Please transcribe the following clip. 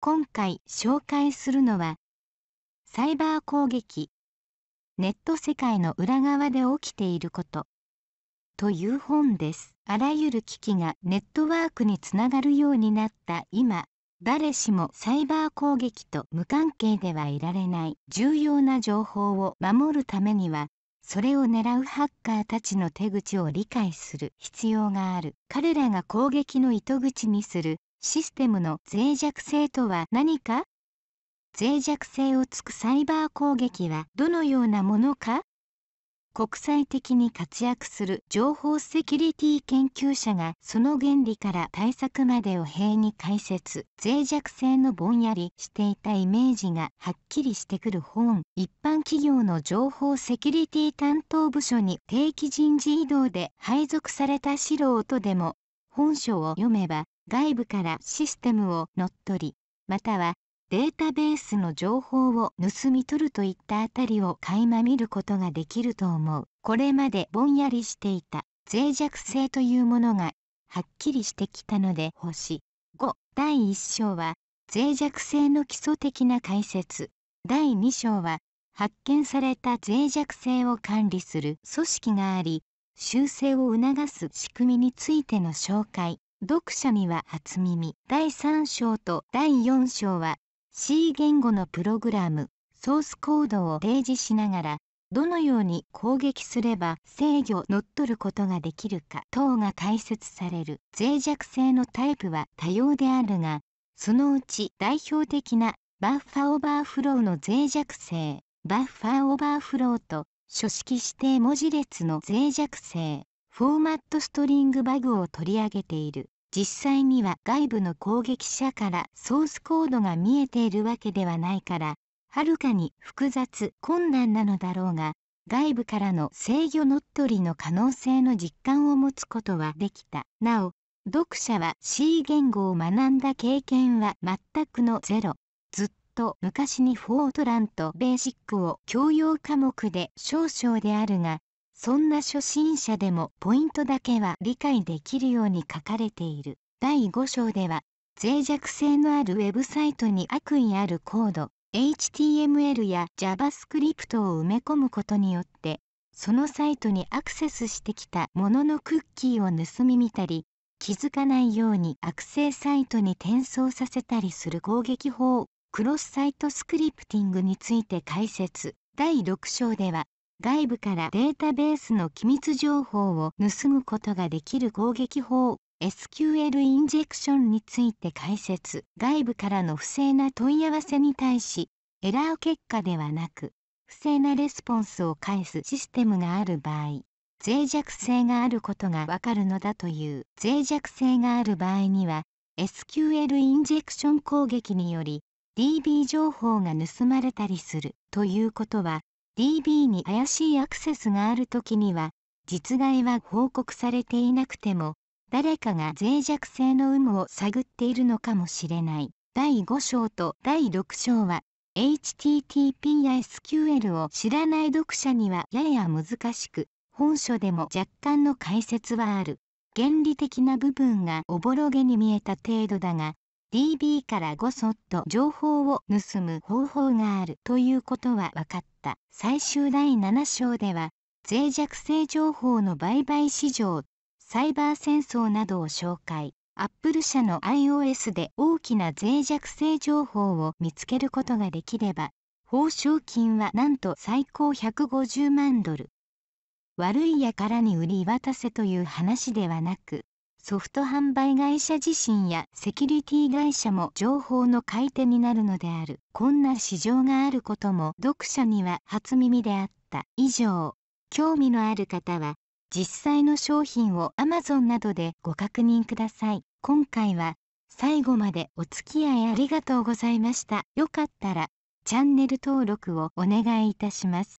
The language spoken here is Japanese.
今回紹介するのはサイバー攻撃ネット世界の裏側で起きていることという本ですあらゆる機器がネットワークにつながるようになった今誰しもサイバー攻撃と無関係ではいられない重要な情報を守るためにはそれを狙うハッカーたちの手口を理解する必要がある彼らが攻撃の糸口にするシステムの脆弱性とは何か脆弱性をつくサイバー攻撃はどのようなものか国際的に活躍する情報セキュリティ研究者がその原理から対策までを塀に解説脆弱性のぼんやりしていたイメージがはっきりしてくる本一般企業の情報セキュリティ担当部署に定期人事異動で配属された素人でも本書を読めば外部からシステムを乗っ取りまたはデータベースの情報を盗み取るといったあたりを垣間見ることができると思うこれまでぼんやりしていた脆弱性というものがはっきりしてきたので星5第1章は脆弱性の基礎的な解説第2章は発見された脆弱性を管理する組織があり修正を促す仕組みについての紹介読者には初耳第3章と第4章は C 言語のプログラムソースコードを提示しながらどのように攻撃すれば制御乗っ取ることができるか等が解説される脆弱性のタイプは多様であるがそのうち代表的なバッファオーバーフローの脆弱性バッファオーバーフローと書式指定文字列の脆弱性フォーマットストリングバグを取り上げている実際には外部の攻撃者からソースコードが見えているわけではないからはるかに複雑困難なのだろうが外部からの制御乗っ取りの可能性の実感を持つことはできたなお読者は C 言語を学んだ経験は全くのゼロずっと昔にフォートランとベーシックを教養科目で少々であるがそんな初心者でもポイントだけは理解できるように書かれている第5章では脆弱性のあるウェブサイトに悪意あるコード HTML や JavaScript を埋め込むことによってそのサイトにアクセスしてきたもののクッキーを盗み見たり気づかないように悪性サイトに転送させたりする攻撃法クロスサイトスクリプティングについて解説第6章では外部からデータベースの機密情報を盗むことができる攻撃法 SQL インジェクションについて解説外部からの不正な問い合わせに対しエラー結果ではなく不正なレスポンスを返すシステムがある場合脆弱性があることがわかるのだという脆弱性がある場合には SQL インジェクション攻撃により DB 情報が盗まれたりするということは DB に怪しいアクセスがある時には実害は報告されていなくても誰かが脆弱性の有無を探っているのかもしれない第5章と第6章は HTTP や SQL を知らない読者にはやや難しく本書でも若干の解説はある原理的な部分がおぼろげに見えた程度だが DB からごそっと情報を盗む方法があるということは分かった最終第7章では脆弱性情報の売買市場サイバー戦争などを紹介アップル社の iOS で大きな脆弱性情報を見つけることができれば報奨金はなんと最高150万ドル悪いやからに売り渡せという話ではなくソフト販売会社自身やセキュリティ会社も情報の買い手になるのであるこんな市場があることも読者には初耳であった以上興味のある方は実際の商品を Amazon などでご確認ください今回は最後までお付き合いありがとうございましたよかったらチャンネル登録をお願いいたします